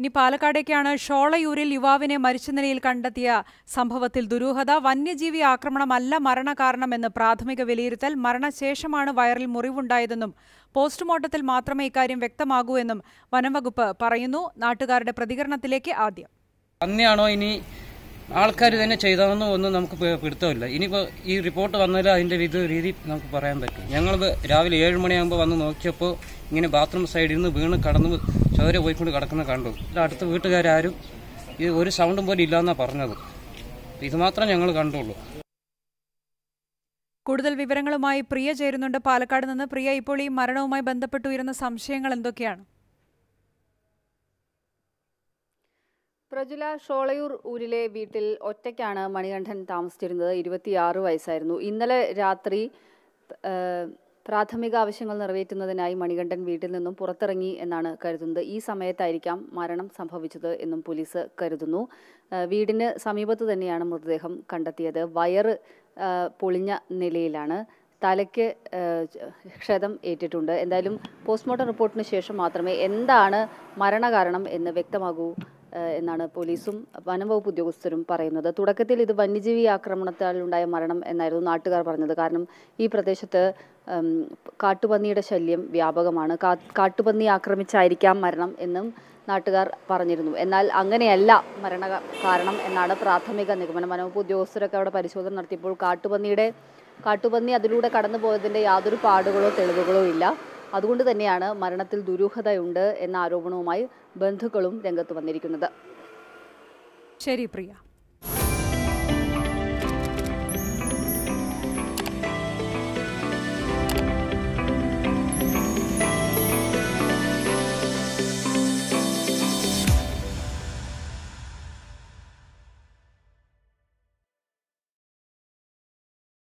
ഇനി പാലക്കാടേക്കാണ് ഷോളയൂരിൽ യുവാവിനെ മരിച്ച നിലയിൽ കണ്ടെത്തിയ സംഭവത്തിൽ ദുരൂഹത വന്യജീവി ആക്രമണമല്ല മരണകാരണമെന്ന് പ്രാഥമിക വിലയിരുത്തൽ മരണശേഷമാണ് വയറിൽ മുറിവുണ്ടായതെന്നും പോസ്റ്റ്മോർട്ടത്തിൽ മാത്രമേ ഇക്കാര്യം വ്യക്തമാകൂ എന്നും വനംവകുപ്പ് പറയുന്നു നാട്ടുകാരുടെ പ്രതികരണത്തിലേക്ക് ആദ്യം തന്നെയാണോ ഇനി ആൾക്കാർ തന്നെ ചെയ്തതെന്നോ ഒന്നും നമുക്ക് പിടുത്തമില്ല ഇനിയിപ്പോൾ ഈ റിപ്പോർട്ട് വന്നാൽ അതിൻ്റെ വിധ രീതി നമുക്ക് പറയാൻ പറ്റും ഞങ്ങൾ രാവിലെ ഏഴ് മണിയാകുമ്പോൾ വന്ന് നോക്കിയപ്പോൾ ഇങ്ങനെ ബാത്റൂം സൈഡിൽ നിന്ന് വീണ് കടന്ന് ചോര പോയിക്കൊണ്ട് കിടക്കുന്ന കണ്ടു അടുത്ത വീട്ടുകാരും ഇത് ഒരു സൗണ്ടും പോലും ഇല്ലാന്നാണ് പറഞ്ഞത് ഇത് മാത്രം ഞങ്ങൾ കണ്ടുള്ളൂ കൂടുതൽ വിവരങ്ങളുമായി പ്രിയ ചേരുന്നുണ്ട് പാലക്കാട് നിന്ന് പ്രിയ ഇപ്പോൾ ഈ മരണവുമായി ബന്ധപ്പെട്ട് ഉയരുന്ന സംശയങ്ങൾ എന്തൊക്കെയാണ് പ്രജുല ഷോളയൂർ ഊരിലെ വീട്ടിൽ ഒറ്റയ്ക്കാണ് മണികണ്ഠൻ താമസിച്ചിരുന്നത് ഇരുപത്തിയാറ് വയസ്സായിരുന്നു ഇന്നലെ രാത്രി പ്രാഥമിക ആവശ്യങ്ങൾ നിറവേറ്റുന്നതിനായി മണികണ്ഠൻ വീട്ടിൽ നിന്നും പുറത്തിറങ്ങി എന്നാണ് കരുതുന്നത് ഈ സമയത്തായിരിക്കാം മരണം സംഭവിച്ചത് എന്നും പോലീസ് കരുതുന്നു വീടിന് സമീപത്ത് തന്നെയാണ് മൃതദേഹം കണ്ടെത്തിയത് വയറ് പൊളിഞ്ഞ നിലയിലാണ് തലയ്ക്ക് ക്ഷതം ഏറ്റിട്ടുണ്ട് എന്തായാലും പോസ്റ്റ്മോർട്ടം റിപ്പോർട്ടിന് ശേഷം മാത്രമേ എന്താണ് മരണകാരണം എന്ന് വ്യക്തമാകൂ എന്നാണ് പോലീസും വനംവകുപ്പ് ഉദ്യോഗസ്ഥരും പറയുന്നത് തുടക്കത്തിൽ ഇത് വന്യജീവി ആക്രമണത്താൽ ഉണ്ടായ മരണം എന്നായിരുന്നു നാട്ടുകാർ പറഞ്ഞത് കാരണം ഈ പ്രദേശത്ത് കാട്ടുപന്നിയുടെ ശല്യം വ്യാപകമാണ് കാട്ടുപന്നി ആക്രമിച്ചായിരിക്കാം മരണം എന്നും നാട്ടുകാർ പറഞ്ഞിരുന്നു എന്നാൽ അങ്ങനെയല്ല മരണ കാരണം എന്നാണ് പ്രാഥമിക നിഗമനം വനംവകുപ്പ് ഉദ്യോഗസ്ഥരൊക്കെ അവിടെ പരിശോധന നടത്തിയപ്പോൾ കാട്ടുപന്നിയുടെ കാട്ടുപന്നി അതിലൂടെ കടന്നു പോയതിൻ്റെ യാതൊരു പാടുകളോ തെളിവുകളോ ഇല്ല അതുകൊണ്ട് തന്നെയാണ് മരണത്തിൽ ദുരൂഹതയുണ്ട് എന്ന ആരോപണവുമായി ബന്ധുക്കളും രംഗത്ത് വന്നിരിക്കുന്നത് ശരി പ്രിയ